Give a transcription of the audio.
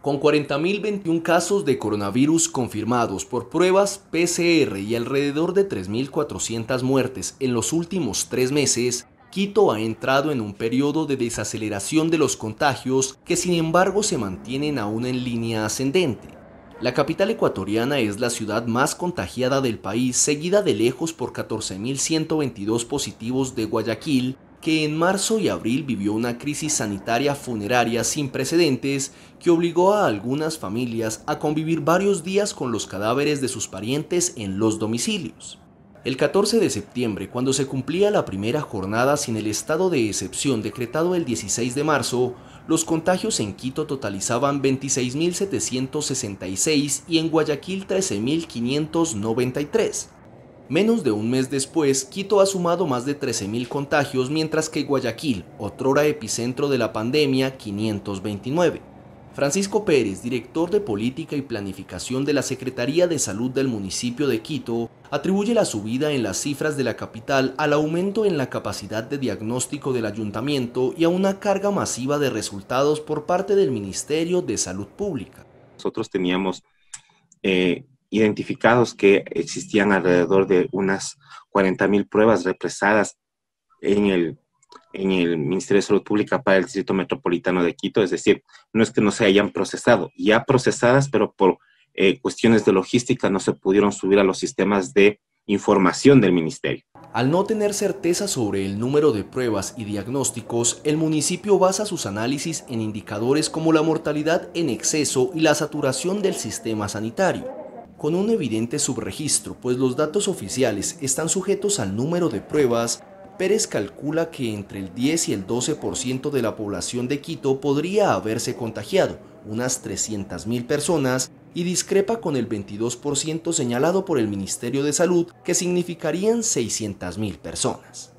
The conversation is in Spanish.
Con 40.021 casos de coronavirus confirmados por pruebas PCR y alrededor de 3.400 muertes en los últimos tres meses, Quito ha entrado en un periodo de desaceleración de los contagios que sin embargo se mantienen aún en línea ascendente. La capital ecuatoriana es la ciudad más contagiada del país, seguida de lejos por 14.122 positivos de Guayaquil que en marzo y abril vivió una crisis sanitaria funeraria sin precedentes que obligó a algunas familias a convivir varios días con los cadáveres de sus parientes en los domicilios. El 14 de septiembre, cuando se cumplía la primera jornada sin el estado de excepción decretado el 16 de marzo, los contagios en Quito totalizaban 26.766 y en Guayaquil 13.593. Menos de un mes después, Quito ha sumado más de 13.000 contagios, mientras que Guayaquil, otrora epicentro de la pandemia, 529. Francisco Pérez, director de Política y Planificación de la Secretaría de Salud del municipio de Quito, atribuye la subida en las cifras de la capital al aumento en la capacidad de diagnóstico del ayuntamiento y a una carga masiva de resultados por parte del Ministerio de Salud Pública. Nosotros teníamos eh, identificados que existían alrededor de unas 40.000 pruebas represadas en el, en el Ministerio de Salud Pública para el Distrito Metropolitano de Quito, es decir, no es que no se hayan procesado, ya procesadas, pero por eh, cuestiones de logística no se pudieron subir a los sistemas de información del ministerio. Al no tener certeza sobre el número de pruebas y diagnósticos, el municipio basa sus análisis en indicadores como la mortalidad en exceso y la saturación del sistema sanitario con un evidente subregistro, pues los datos oficiales están sujetos al número de pruebas, Pérez calcula que entre el 10 y el 12% de la población de Quito podría haberse contagiado, unas 300.000 personas, y discrepa con el 22% señalado por el Ministerio de Salud, que significarían 600.000 personas.